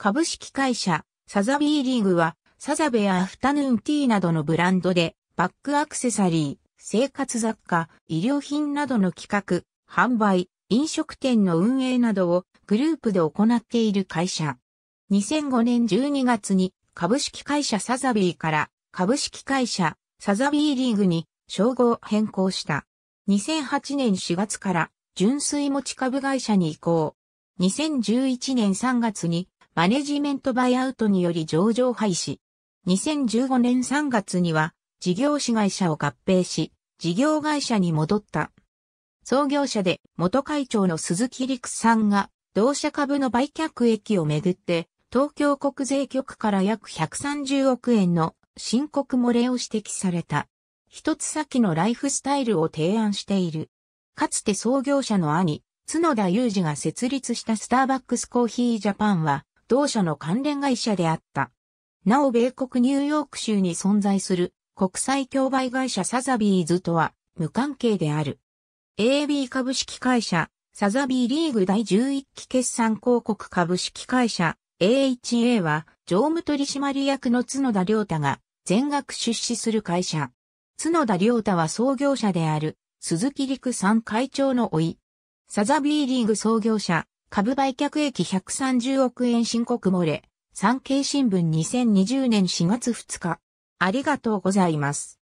株式会社、サザビーリーグは、サザベやアフタヌーンティーなどのブランドで、バッグアクセサリー、生活雑貨、医療品などの企画、販売、飲食店の運営などをグループで行っている会社。2005年12月に株式会社サザビーから株式会社サザビーリーグに称号を変更した。2008年4月から純粋持ち株会社に移行。2011年3月にマネジメントバイアウトにより上場廃止。2015年3月には、事業子会社を合併し、事業会社に戻った。創業者で元会長の鈴木陸さんが、同社株の売却益をめぐって、東京国税局から約130億円の申告漏れを指摘された。一つ先のライフスタイルを提案している。かつて創業者の兄、角田裕二が設立したスターバックスコーヒージャパンは、同社の関連会社であった。なお米国ニューヨーク州に存在する国際競売会社サザビーズとは無関係である。AB 株式会社サザビーリーグ第11期決算広告株式会社 AHA は常務取締役の角田良太が全額出資する会社。角田良太は創業者である鈴木陸さん会長の老い。サザビーリーグ創業者株売却益130億円申告漏れ、産経新聞2020年4月2日。ありがとうございます。